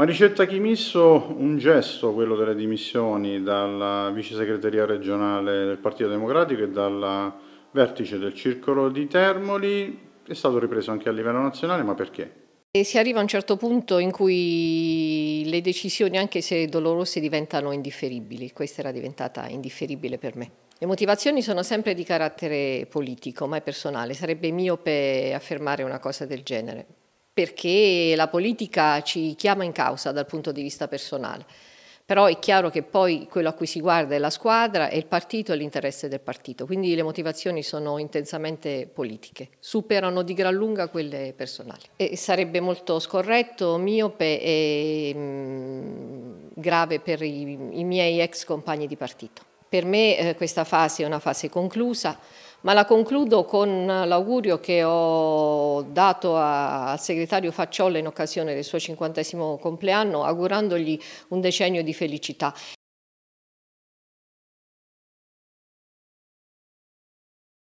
Ma ricetta Chimisso un gesto, quello delle dimissioni dalla vice segreteria regionale del Partito Democratico e dal vertice del circolo di Termoli, è stato ripreso anche a livello nazionale, ma perché? si arriva a un certo punto in cui le decisioni, anche se dolorose, diventano indifferibili. Questa era diventata indifferibile per me. Le motivazioni sono sempre di carattere politico, mai personale. Sarebbe miope affermare una cosa del genere perché la politica ci chiama in causa dal punto di vista personale. Però è chiaro che poi quello a cui si guarda è la squadra, è il partito e l'interesse del partito. Quindi le motivazioni sono intensamente politiche, superano di gran lunga quelle personali. E sarebbe molto scorretto, miope e mm, grave per i, miei ex compagni di partito. Per me eh, questa fase è una fase conclusa. Ma la concludo con l'augurio che ho dato a, al segretario Facciolla in occasione del suo cinquantesimo compleanno, augurandogli un decennio di felicità.